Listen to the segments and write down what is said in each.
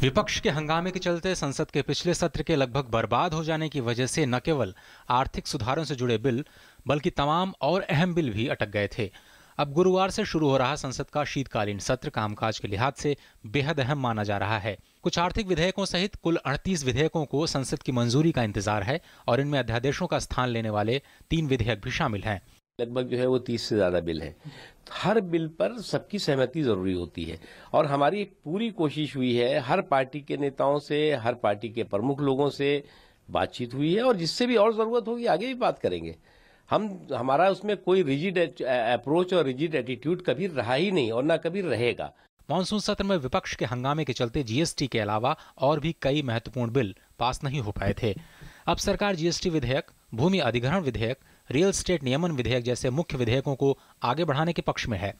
विपक्ष के हंगामे के चलते संसद के पिछले सत्र के लगभग बर्बाद हो जाने की वजह से न केवल आर्थिक सुधारों से जुड़े बिल बल्कि तमाम और अहम बिल भी अटक गए थे अब गुरुवार से शुरू हो रहा संसद का शीतकालीन सत्र कामकाज के लिहाज से बेहद अहम माना जा रहा है कुछ आर्थिक विधेयकों सहित कुल 38 विधेयकों को संसद की मंजूरी का इंतजार है और इनमें अध्यादेशों का स्थान लेने वाले तीन विधेयक भी शामिल हैं लगभग जो है वो तीस से ज़्यादा बिल है हर बिल पर सबकी सहमति ज़रूरी होती है और हमारी पूरी कोशिश हुई है हर पार्टी के नेताओं से हर पार्टी के प्रमुख लोगों से बातचीत हुई है और जिससे भी और ज़रूरत होगी आगे भी बात करेंगे हम हमारा उसमें कोई रिजिड अप्रोच और रिजिड एटीट्यूड कभी रहा ही नहीं और ना कभी रहेगा मानसून सत्र में विपक्ष के हंगामे के चलते जीएसटी के अलावा और भी कई महत्वपूर्ण बिल पास नहीं हो पाए थे अब सरकार जीएसटी विधेयक भूमि अधिग्रहण विधेयक रियल स्टेट नियमन विधेयक जैसे मुख्य विधेयकों को आगे बढ़ाने के पक्ष में है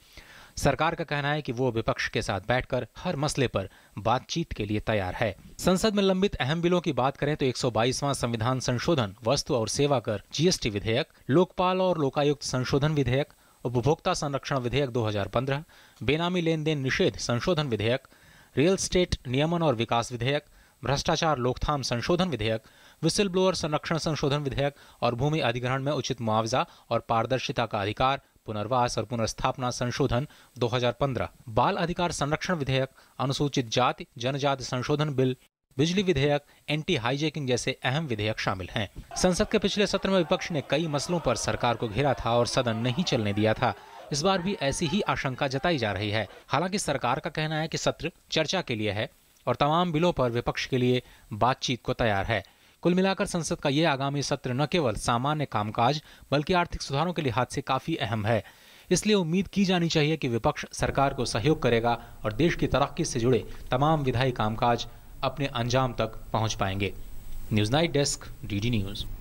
सरकार का कहना है कि वो विपक्ष के साथ बैठकर हर मसले पर बातचीत के लिए तैयार है संसद में लंबित अहम बिलों की बात करें तो 122वां संविधान संशोधन वस्तु और सेवा कर जीएसटी विधेयक लोकपाल और लोकायुक्त संशोधन विधेयक उपभोक्ता संरक्षण विधेयक 2015, बेनामी लेन देन निषेध संशोधन विधेयक रियल स्टेट नियमन और विकास विधेयक भ्रष्टाचार रोकथाम संशोधन विधेयक विसिल ब्लोअर संरक्षण संशोधन विधेयक और भूमि अधिग्रहण में उचित मुआवजा और पारदर्शिता का अधिकार पुनर्वास और पुनर्स्थापना संशोधन 2015 बाल अधिकार संरक्षण विधेयक अनुसूचित जाति जनजाति संशोधन बिल बिजली विधेयक एंटी हाईजेकिंग जैसे अहम विधेयक शामिल हैं संसद के पिछले सत्र में विपक्ष ने कई मसलों पर सरकार को घेरा था और सदन नहीं चलने दिया था इस बार भी ऐसी ही आशंका जताई जा रही है हालांकि सरकार का कहना है कि सत्र चर्चा के लिए है और तमाम बिलों पर विपक्ष के लिए बातचीत को तैयार है कुल मिलाकर संसद का ये आगामी सत्र न केवल सामान्य कामकाज बल्कि आर्थिक सुधारों के लिहाज से काफी अहम है इसलिए उम्मीद की जानी चाहिए कि विपक्ष सरकार को सहयोग करेगा और देश की तरक्की से जुड़े तमाम विधायी कामकाज अपने अंजाम तक पहुंच पाएंगे news night desk D news